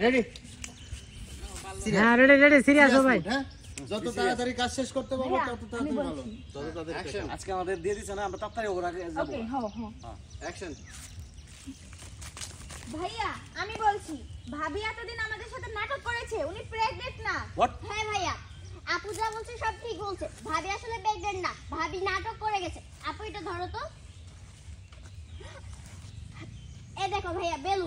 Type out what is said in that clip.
হ্যাঁ ready ready serious ভাই হ্যাঁ? যত তাড়াতাড়ি কাজ শেষ করতে পারবো তত তাড়াতাড়ি ভালো যত তাড়াতাড়ি আজকে আমাদের দিয়ে দিছ না আমরা তাড়াতাড়ি যাব ওকে হ্যাঁ অ্যাকশন হ্যাঁ। ভাইয়া আমি বলছি ভাবি এতদিন আমাদের সাথে নাটক করেছে উনি প্রেগন্যান্ট না হ্যাঁ ভাইয়া আপু যা বলছে সব ঠিক বলছে ভাবি আসলে প্রেগন্যান্ট না ভাবি নাটক করে গেছে আপু এটা ধরো তো এ দেখো ভাইয়া বেলুন